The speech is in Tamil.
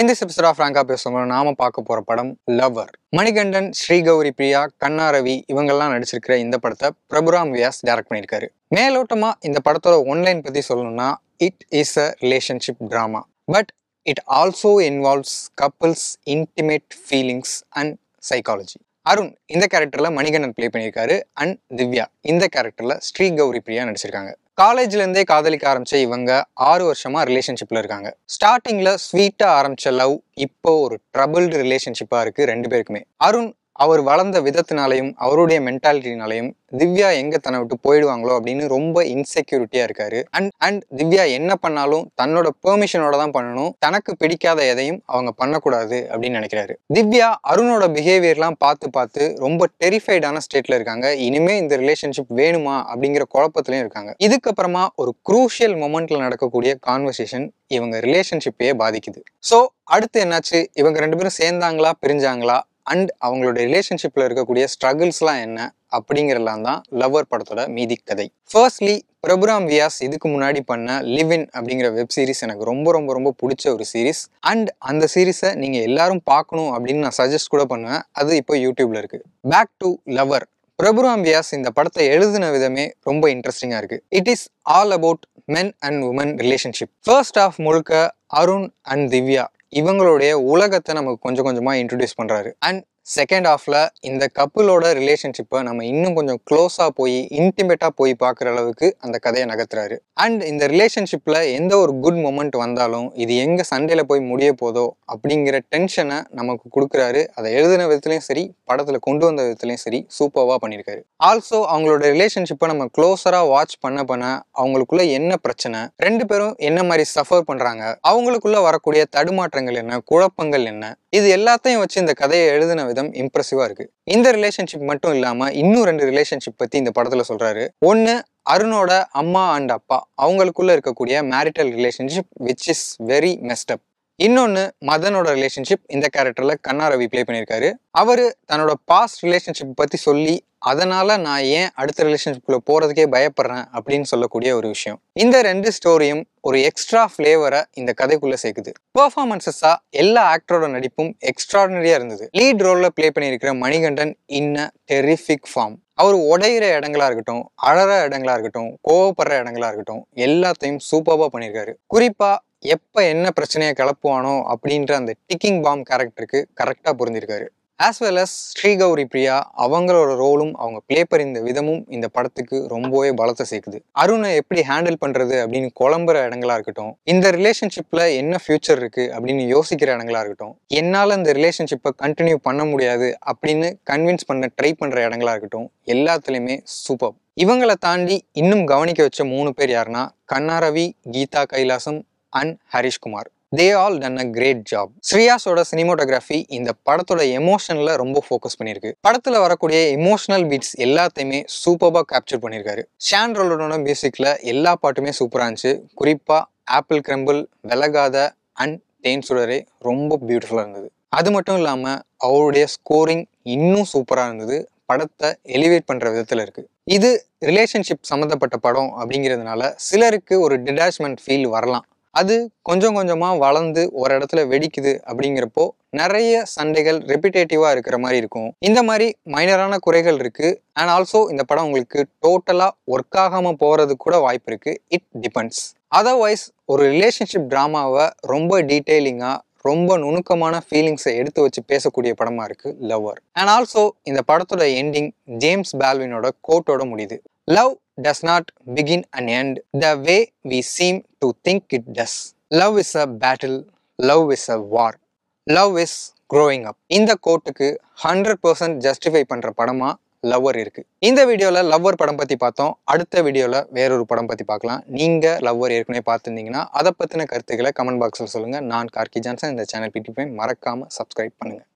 இந்த சிப்சரா பிராங்கா பேசுவோம் நாம பார்க்க போற படம் லவர் மணிகண்டன் ஸ்ரீகௌரி பிரியா கண்ணா ரவி இவங்கெல்லாம் நடிச்சிருக்கிற இந்த படத்தை பிரபுராம் வியாஸ் டைரக்ட் பண்ணியிருக்காரு மேலோட்டமா இந்த படத்தோட ஒன்லைன் பத்தி சொல்லணும்னா it is a relationship drama but it also involves couples intimate feelings and psychology Arun இந்த கேரக்டரில் மணிகண்டன் ப்ளே பண்ணியிருக்காரு அண்ட் திவ்யா இந்த கேரக்டரில் ஸ்ரீ கௌரி பிரியா நடிச்சிருக்காங்க காலேஜ்லேருந்தே காதலிக்க ஆரம்பிச்ச இவங்க ஆறு வருஷமாக ரிலேஷன்ஷிப்பில் இருக்காங்க ஸ்டார்டிங்கில் ஸ்வீட்டாக ஆரம்பித்த லவ் இப்போ ஒரு ட்ரபிள்டு ரிலேஷன்ஷிப்பாக இருக்குது ரெண்டு பேருக்குமே அருண் அவர் வளர்ந்த விதத்தினாலையும் அவருடைய மென்டாலிட்டினாலையும் திவ்யா எங்க தன்னை விட்டு போயிடுவாங்களோ அப்படின்னு ரொம்ப இன்செக்யூரிட்டியா இருக்காரு அண்ட் அண்ட் திவ்யா என்ன பண்ணாலும் தன்னோட பெர்மிஷனோட தான் பண்ணணும் தனக்கு பிடிக்காத எதையும் அவங்க பண்ணக்கூடாது அப்படின்னு நினைக்கிறாரு திவ்யா அருணோட பிஹேவியர்லாம் பார்த்து பார்த்து ரொம்ப டெரிஃபைடான ஸ்டேட்ல இருக்காங்க இனிமே இந்த ரிலேஷன்ஷிப் வேணுமா அப்படிங்கிற குழப்பத்திலையும் இருக்காங்க இதுக்கப்புறமா ஒரு குரூஷியல் மொமெண்ட்ல நடக்கக்கூடிய கான்வர்சேஷன் இவங்க ரிலேஷன்ஷிப்பையே பாதிக்குது ஸோ அடுத்து என்னாச்சு இவங்க ரெண்டு பேரும் சேர்ந்தாங்களா பிரிஞ்சாங்களா அண்ட் அவங்களோட ரிலேஷன்ஷிப்பில் இருக்கக்கூடிய ஸ்ட்ரகிள்ஸ்லாம் என்ன அப்படிங்கிறலாம் தான் லவ்வர் படத்தோட மீதி கதை ஃபர்ஸ்ட்லி பிரபுராம் வியாஸ் இதுக்கு முன்னாடி பண்ண லிவ் இன் அப்படிங்கிற வெப் சீரிஸ் எனக்கு ரொம்ப ரொம்ப ரொம்ப பிடிச்ச ஒரு சீரிஸ் அண்ட் அந்த சீரிஸை நீங்கள் எல்லாரும் பார்க்கணும் அப்படின்னு நான் சஜஸ்ட் கூட பண்ணுவேன் அது இப்போ யூடியூப்ல இருக்கு back to Lover Prabhuram Vyas இந்த படத்தை எழுதின விதமே ரொம்ப இன்ட்ரெஸ்டிங்காக இருக்குது it is all about men and women relationship first off முழுக்க அருண் அண்ட் திவ்யா இவங்களுடைய உலகத்தை நமக்கு கொஞ்சம் கொஞ்சமாக இன்ட்ரடியூஸ் பண்ணுறாரு அண்ட் செகண்ட் ஆஃபில் இந்த கப்பலோட ரிலேஷன்ஷிப்பை நம்ம இன்னும் கொஞ்சம் க்ளோஸாக போய் இன்டிமேட்டாக போய் பார்க்குற அளவுக்கு அந்த கதையை நகர்த்துறாரு அண்ட் இந்த ரிலேஷன்ஷிப்பில் எந்த ஒரு குட் மூமெண்ட் வந்தாலும் இது எங்கே சண்டையில் போய் முடிய போதோ அப்படிங்கிற டென்ஷனை நமக்கு கொடுக்குறாரு அதை எழுதின விதத்துலையும் சரி படத்தில் கொண்டு வந்த விதத்துலையும் சரி சூப்பராக பண்ணியிருக்காரு ஆல்சோ அவங்களோட ரிலேஷன்ஷிப்பை நம்ம க்ளோஸராக வாட்ச் பண்ண பண்ண அவங்களுக்குள்ள என்ன பிரச்சனை ரெண்டு பேரும் என்ன மாதிரி சஃபர் பண்ணுறாங்க அவங்களுக்குள்ள வரக்கூடிய தடுமாற்றங்கள் என்ன குழப்பங்கள் என்ன இது எல்லாத்தையும் வச்சு இந்த கதையை எழுதின விதம் இம்ப்ரெசிவா இருக்கு இந்த ரிலேஷன்ஷிப் மட்டும் இல்லாம இன்னும் ரெண்டு ரிலேஷன்ஷிப் பத்தி இந்த படத்துல சொல்றாரு ஒன்னு அருணோட அம்மா அண்ட் அப்பா அவங்களுக்குள்ள இருக்கக்கூடிய marital relationship which is very messed up இன்னொன்று மதனோட ரிலேஷன்ஷிப் இந்த கேரக்டரில் கண்ணா ரவி ப்ளே பண்ணியிருக்காரு அவர் தன்னோட பாஸ்ட் ரிலேஷன்ஷிப் பற்றி சொல்லி அதனால் நான் ஏன் அடுத்த ரிலேஷன்ஷிப்பில் போகிறதுக்கே பயப்படுறேன் அப்படின்னு சொல்லக்கூடிய ஒரு விஷயம் இந்த ரெண்டு ஸ்டோரியும் ஒரு எக்ஸ்ட்ரா ஃப்ளேவரை இந்த கதைக்குள்ளே சேர்க்குது பெர்ஃபார்மன்சஸாக எல்லா ஆக்டரோட நடிப்பும் எக்ஸ்ட்ராடனரியாக இருந்தது லீட் ரோலில் ப்ளே பண்ணியிருக்கிற மணிகண்டன் இன்ன டெரிஃபிக் ஃபார்ம் அவர் உடையிற இடங்களா இருக்கட்டும் அழற இடங்களா இருக்கட்டும் கோவப்படுற இடங்களா இருக்கட்டும் எல்லாத்தையும் சூப்பராக பண்ணியிருக்காரு குறிப்பாக எப்போ என்ன பிரச்சனையை கிளப்புவானோ அப்படின்ற அந்த டிக்கிங் பாம் கேரக்டருக்கு கரெக்டாக புரிஞ்சிருக்காரு as well as Srigouri Priya அவங்களோட ரோலும் அவங்க பிளே பறிந்த விதமும் இந்த படத்துக்கு ரொம்பவே பலத்தை சேர்க்குது அருணை எப்படி ஹேண்டில் பண்றது அப்படின்னு குழம்புற இடங்களா இருக்கட்டும் இந்த ரிலேஷன்ஷிப்ல என்ன ஃபியூச்சர் இருக்கு அப்படின்னு யோசிக்கிற இடங்களா இருக்கட்டும் என்னால் இந்த ரிலேஷன்ஷிப்பை கண்டினியூ பண்ண முடியாது அப்படின்னு கன்வின்ஸ் பண்ண ட்ரை பண்ற இடங்களா இருக்கட்டும் எல்லாத்துலேயுமே சூப்பர் இவங்களை தாண்டி இன்னும் கவனிக்க வச்ச மூணு பேர் யாருன்னா Kannaravi Geetha Kailasam and Harishkumar they all done a great job ஸ்ரீயாஸோட சினிமோட்டோகிராஃபி இந்த படத்தோட எமோஷனில் ரொம்ப ஃபோக்கஸ் பண்ணியிருக்கு படத்தில் வரக்கூடிய எமோஷனல் பீட்ஸ் எல்லாத்தையுமே சூப்பராக கேப்சர் பண்ணியிருக்காரு ஷேன் ரோலோட மியூசிக்கில் எல்லா பாட்டுமே சூப்பராக இருந்துச்சு குறிப்பாக ஆப்பிள் கிரம்பிள் விலகாத அண்ட் தேன் சுடரே ரொம்ப பியூட்டிஃபுல்லாக இருந்தது அது மட்டும் இல்லாமல் அவருடைய ஸ்கோரிங் இன்னும் சூப்பராக இருந்தது படத்தை எலிவேட் பண்ணுற விதத்தில் இருக்குது இது ரிலேஷன்ஷிப் சம்மந்தப்பட்ட படம் அப்படிங்கிறதுனால சிலருக்கு ஒரு டிடாச்மெண்ட் ஃபீல் வரலாம் அது கொஞ்சம் கொஞ்சமாக வளர்ந்து ஒரு இடத்துல வெடிக்குது அப்படிங்கிறப்போ நிறைய சண்டைகள் ரெப்பிடேட்டிவாக இருக்கிற மாதிரி இருக்கும் இந்த மாதிரி மைனரான குறைகள் இருக்குது அண்ட் ஆல்சோ இந்த படம் உங்களுக்கு டோட்டலாக ஒர்க் ஆகாமல் போகிறது கூட வாய்ப்பு இருக்குது இட் டிபெண்ட்ஸ் அதர்வைஸ் ஒரு ரிலேஷன்ஷிப் ட்ராமாவை ரொம்ப டீட்டெயிலிங்காக ரொம்ப நுணுக்கமான ஃபீலிங்ஸை எடுத்து வச்சு பேசக்கூடிய படமாக இருக்குது லவ்வர் அண்ட் ஆல்சோ இந்த படத்தோட எண்டிங் ஜேம்ஸ் பால்வினோட கோட்டோட முடியுது Love does not begin and end the way we seem to think it does. Love is a battle, love is a war, love is growing up. இந்த கோட்டுக்கு ஹண்ட்ரட் பர்சன்ட் ஜஸ்டிஃபை பண்ணுற படமாக லவ்வர் இருக்கு இந்த வீடியோவில் லவ்வர் படம் பற்றி பார்த்தோம் அடுத்த வீடியோவில் வேறொரு படம் பற்றி பார்க்கலாம் நீங்கள் லவ்வர் ஏற்கனவே பார்த்துருந்தீங்கன்னா அதை பற்றின கருத்துக்களை கமெண்ட் பாக்ஸில் சொல்லுங்கள் நான் கார்கி ஜான்சன் இந்த சேனல் பிடிப்பை மறக்காமல் சப்ஸ்கிரைப் பண்ணுங்கள்